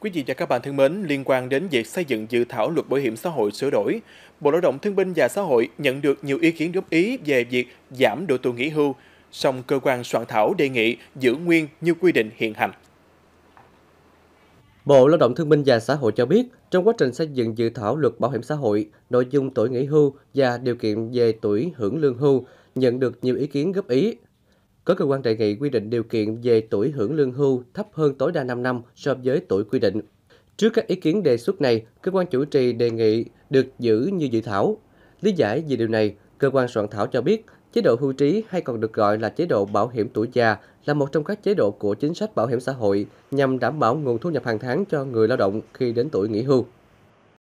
Quý vị và các bạn thân mến, liên quan đến việc xây dựng dự thảo luật bảo hiểm xã hội sửa đổi, Bộ Lao động Thương binh và Xã hội nhận được nhiều ý kiến góp ý về việc giảm độ tuổi nghỉ hưu, song cơ quan soạn thảo đề nghị giữ nguyên như quy định hiện hành. Bộ Lao động Thương binh và Xã hội cho biết, trong quá trình xây dựng dự thảo luật bảo hiểm xã hội, nội dung tuổi nghỉ hưu và điều kiện về tuổi hưởng lương hưu nhận được nhiều ý kiến góp ý có cơ quan đề nghị quy định điều kiện về tuổi hưởng lương hưu thấp hơn tối đa 5 năm so với tuổi quy định. Trước các ý kiến đề xuất này, cơ quan chủ trì đề nghị được giữ như dự thảo. Lý giải về điều này, cơ quan soạn thảo cho biết chế độ hưu trí hay còn được gọi là chế độ bảo hiểm tuổi già là một trong các chế độ của chính sách bảo hiểm xã hội nhằm đảm bảo nguồn thu nhập hàng tháng cho người lao động khi đến tuổi nghỉ hưu.